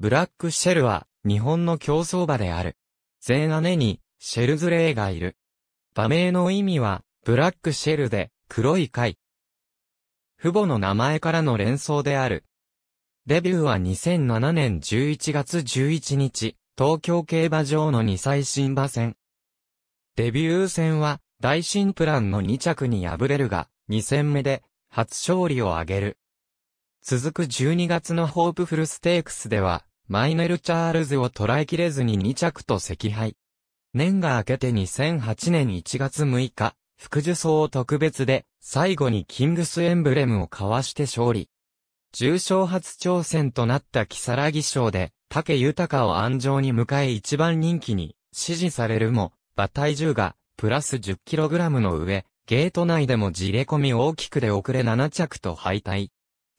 ブラックシェルは、日本の競争馬である。全姉に、シェルズレーがいる。馬名の意味は、ブラックシェルで、黒い貝。父母の名前からの連想である。デビューは2007年11月11日、東京競馬場の2歳新馬戦。デビュー戦は、大新プランの2着に敗れるが、2戦目で、初勝利を挙げる。続く12月のホープフルステークスでは、マイネル・チャールズを捉えきれずに2着と惜敗。年が明けて2008年1月6日、副受賞特別で、最後にキングスエンブレムをかわして勝利。重賞初挑戦となった木更木賞で、竹豊を安城に迎え一番人気に、支持されるも、馬体重が、プラス 10kg の上、ゲート内でもじれ込み大きくで遅れ7着と敗退。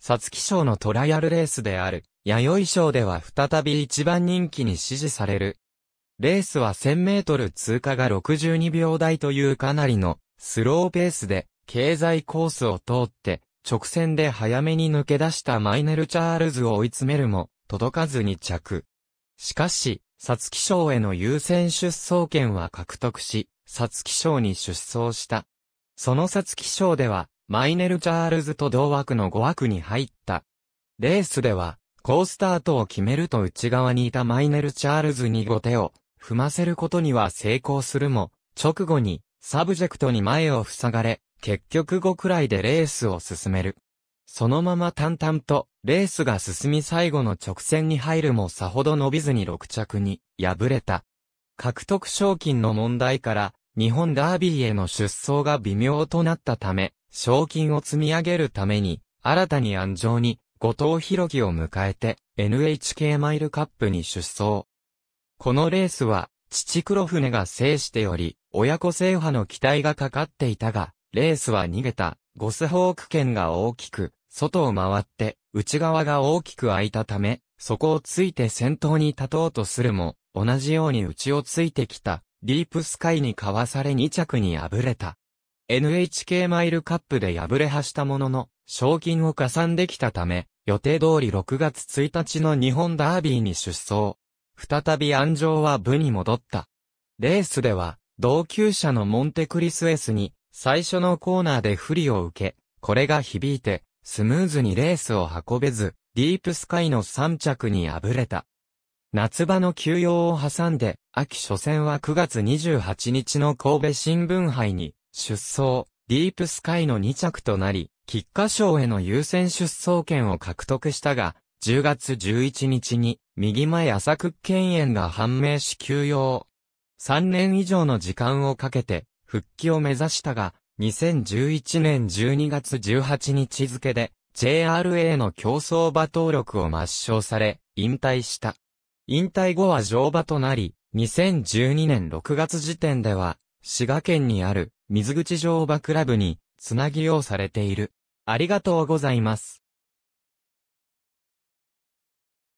サツキ賞のトライアルレースである、弥生賞では再び一番人気に支持される。レースは1000メートル通過が62秒台というかなりのスローペースで、経済コースを通って、直線で早めに抜け出したマイネル・チャールズを追い詰めるも、届かずに着。しかし、サツキ賞への優先出走権は獲得し、サツキ賞に出走した。そのサツキ賞では、マイネル・チャールズと同枠の5枠に入った。レースでは、ースタートを決めると内側にいたマイネル・チャールズに後手を踏ませることには成功するも、直後にサブジェクトに前を塞がれ、結局5くらいでレースを進める。そのまま淡々とレースが進み最後の直線に入るもさほど伸びずに6着に敗れた。獲得賞金の問題から日本ダービーへの出走が微妙となったため、賞金を積み上げるために、新たに安城に、後藤弘樹を迎えて、NHK マイルカップに出走。このレースは、父黒船が制しており、親子制覇の期待がかかっていたが、レースは逃げた、ゴスホーク圏が大きく、外を回って、内側が大きく開いたため、そこをついて先頭に立とうとするも、同じように内をついてきた、ディープスカイにかわされ2着に敗れた。NHK マイルカップで敗れはしたものの、賞金を加算できたため、予定通り6月1日の日本ダービーに出走。再び安城は部に戻った。レースでは、同級者のモンテクリス S に、最初のコーナーで不利を受け、これが響いて、スムーズにレースを運べず、ディープスカイの3着に敗れた。夏場の休養を挟んで、秋初戦は9月28日の神戸新聞杯に出走、ディープスカイの2着となり、菊花賞への優先出走権を獲得したが、10月11日に、右前浅く権炎が判明し休養。3年以上の時間をかけて、復帰を目指したが、2011年12月18日付で、JRA の競争馬登録を抹消され、引退した。引退後は乗馬となり、2012年6月時点では、滋賀県にある水口乗馬クラブにつなぎをされている。ありがとうございます。